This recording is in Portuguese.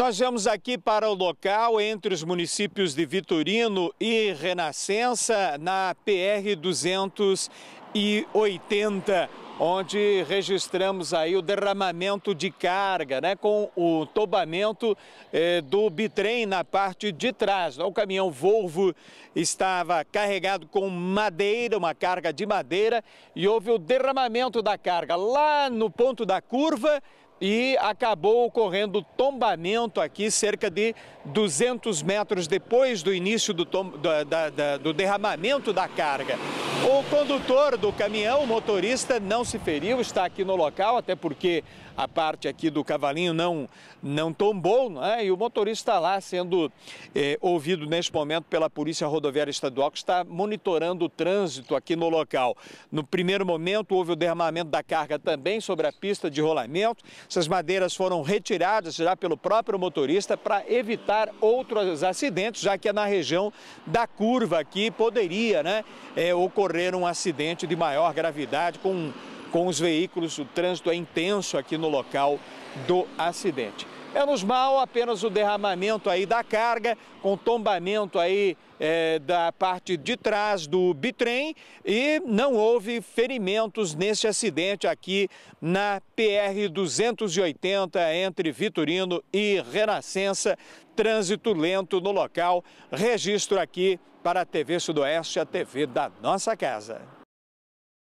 Nós vamos aqui para o local entre os municípios de Vitorino e Renascença, na PR 280 onde registramos aí o derramamento de carga, né, com o tombamento eh, do bitrem na parte de trás. Né, o caminhão Volvo estava carregado com madeira, uma carga de madeira, e houve o derramamento da carga lá no ponto da curva e acabou ocorrendo tombamento aqui cerca de 200 metros depois do início do, tom, da, da, da, do derramamento da carga. O condutor do caminhão, o motorista, não se feriu, está aqui no local, até porque a parte aqui do cavalinho não, não tombou, né? e o motorista está lá sendo eh, ouvido neste momento pela Polícia Rodoviária Estadual, que está monitorando o trânsito aqui no local. No primeiro momento, houve o derramamento da carga também sobre a pista de rolamento. Essas madeiras foram retiradas já pelo próprio motorista para evitar outros acidentes, já que é na região da curva aqui poderia né, eh, ocorrer ocorrer um acidente de maior gravidade com, com os veículos. O trânsito é intenso aqui no local do acidente. Menos mal apenas o derramamento aí da carga, com tombamento aí é, da parte de trás do bitrem e não houve ferimentos neste acidente aqui na PR 280 entre Vitorino e Renascença. Trânsito lento no local. Registro aqui para a TV Sudoeste, a TV da nossa casa.